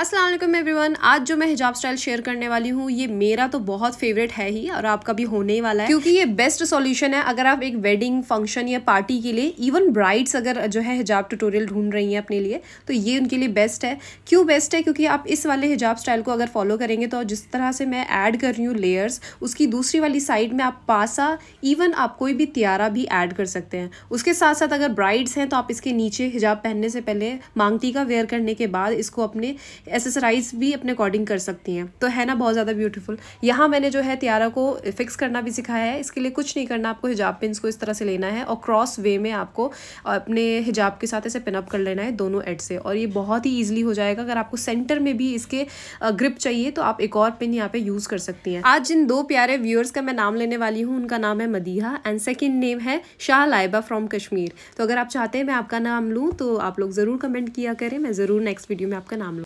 Aslam everyone आज जो मैं हिजाब स्टाइल शेयर करने वाली हूँ ये मेरा तो बहुत फेवरेट है ही और आपका भी होने ही वाला है क्योंकि ये बेस्ट सॉल्यूशन है अगर आप एक वेडिंग फंक्शन या पार्टी के लिए इवन ब्राइड्स अगर जो है हिजाब ट्यूटोरियल ढूंढ रही हैं अपने लिए तो ये उनके लिए बेस्ट है क्यों बेस्ट है क्योंकि आप इस वाले हिजाब स्टाइल को अगर फॉलो करेंगे तो जिस तरह से मैं ऐड कर रही हूँ लेयर्स उसकी दूसरी वाली साइड में आप पासा इवन आप कोई भी तियारा भी ऐड कर सकते हैं उसके साथ साथ अगर ब्राइड्स हैं तो आप इसके नीचे हिजाब पहनने से पहले मांगती का वेयर करने के बाद इसको अपने एसेसराइज भी अपने अकॉर्डिंग कर सकती हैं तो है ना बहुत ज़्यादा ब्यूटीफुल यहाँ मैंने जो है त्यारा को फिक्स करना भी सिखाया है इसके लिए कुछ नहीं करना आपको हिजाब पिन को इस तरह से लेना है और क्रॉस वे में आपको अपने हिजाब के साथ इसे पिनअप कर लेना है दोनों एड से और ये बहुत ही ईजिली हो जाएगा अगर आपको सेंटर में भी इसके ग्रिप चाहिए तो आप एक और पिन यहाँ पर यूज़ कर सकती हैं आज जिन दो प्यारे व्यूअर्स का मैं नाम लेने वाली हूँ उनका नाम है मदीहा एंड सेकेंड नेम है शाह लाइबा फ्रॉम कश्मीर तो अगर आप चाहते हैं मैं आपका नाम लूँ तो आप लोग ज़रूर कमेंट किया करें मैं ज़रूर नेक्स्ट वीडियो में आपका नाम लूँ